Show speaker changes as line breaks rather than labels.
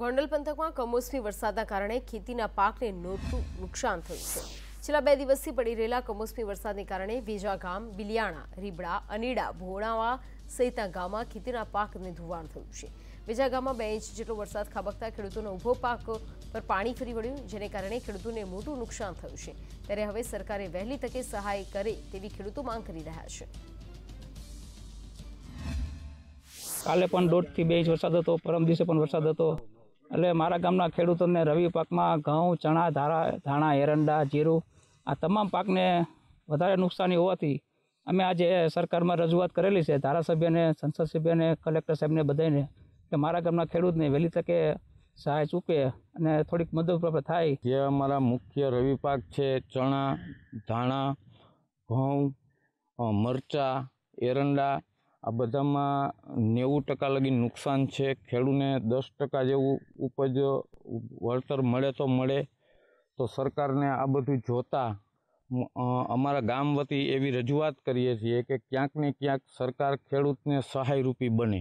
ગોંડલ પંથકમાં કમોસમી વરસાદના કારણે ખેતીના પાકને નોટું નુકસાન થયું છે છેલ્લા બે દિવસથી પડી રહેલા કમોસમી વરસાદને કારણે વેજા ગામ બિલિયાણા રીબડા અનીડા ભોણાવા સહિતના ગામમાં ખેતીના પાકને ધોવાણ થયું છે વેજા ગામમાં બે ઇંચ જેટલો વરસાદ ખાબકતા ખેડૂતોનો ઊભો પાક પર પાણી ફરી વળ્યું જેને કારણે ખેડૂતોને મોટું નુકસાન થયું છે ત્યારે હવે સરકારે વહેલી તકે સહાય કરે તેવી ખેડૂતો માંગ કરી રહ્યા છે
કાલે પણ દોઢથી બે ઇંચ વરસાદ હતો પરમ દિવસે પણ વરસાદ હતો એટલે મારા ગામના ખેડૂતોને રવિ પાકમાં ઘઉં ચણા ધારા ધાણા એરંડા જીરું આ તમામ પાકને વધારે નુકસાની હોવાથી અમે આજે સરકારમાં રજૂઆત કરેલી છે ધારાસભ્યને સંસદ સભ્યને કલેક્ટર સાહેબને બધાને કે મારા ગામના ખેડૂતને વહેલી તકે સહાય ચૂકે અને થોડીક મદદ પ્રાપ્ત થાય જે
અમારા મુખ્ય
રવિ પાક છે
ચણા ધાણા ઘઉં મરચાં એરંડા આ બધામાં નેવું ટકા લગી નુકસાન છે ખેડૂને દસ ટકા જેવું ઉપજ વળતર મળે તો મળે તો સરકારને આ બધું જોતા અમારા ગામ વતી એવી રજૂઆત કરીએ છીએ કે ક્યાંક ને ક્યાંક સરકાર
ખેડૂતને સહાયરૂપી બને